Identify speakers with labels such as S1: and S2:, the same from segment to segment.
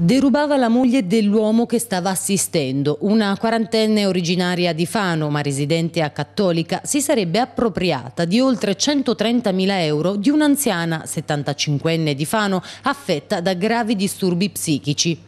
S1: Derubava la moglie dell'uomo che stava assistendo. Una quarantenne originaria di Fano, ma residente a Cattolica, si sarebbe appropriata di oltre 130.000 euro di un'anziana 75enne di Fano affetta da gravi disturbi psichici.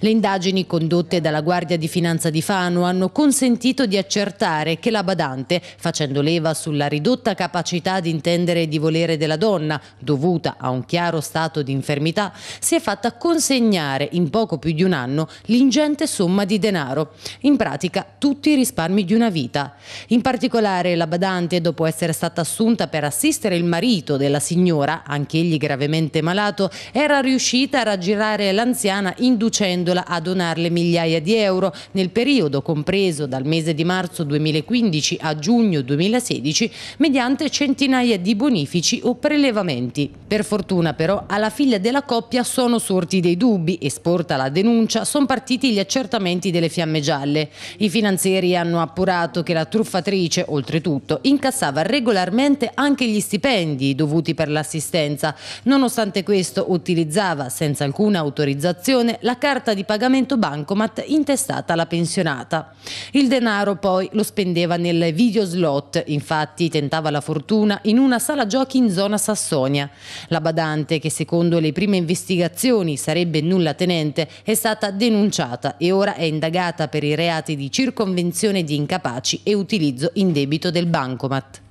S1: Le indagini condotte dalla Guardia di Finanza di Fano hanno consentito di accertare che la badante, facendo leva sulla ridotta capacità di intendere e di volere della donna, dovuta a un chiaro stato di infermità, si è fatta consegnare in poco più di un anno l'ingente somma di denaro, in pratica tutti i risparmi di una vita. In particolare la badante, dopo essere stata assunta per assistere il marito della signora, anch'egli gravemente malato, era riuscita a raggirare l'anziana inducendo facendola a donarle migliaia di euro. Nel periodo compreso dal mese di marzo 2015 a giugno 2016 mediante centinaia di bonifici o prelevamenti. Per fortuna però alla figlia della coppia sono sorti dei dubbi, e sporta la denuncia, sono partiti gli accertamenti delle fiamme gialle. I finanzieri hanno appurato che la truffatrice, oltretutto, incassava regolarmente anche gli stipendi dovuti per l'assistenza. Nonostante questo utilizzava senza alcuna autorizzazione la carta carta di pagamento bancomat intestata alla pensionata. Il denaro poi lo spendeva nel video slot, infatti tentava la fortuna in una sala giochi in zona Sassonia. La badante, che secondo le prime investigazioni sarebbe nulla tenente, è stata denunciata e ora è indagata per i reati di circonvenzione di incapaci e utilizzo in debito del bancomat.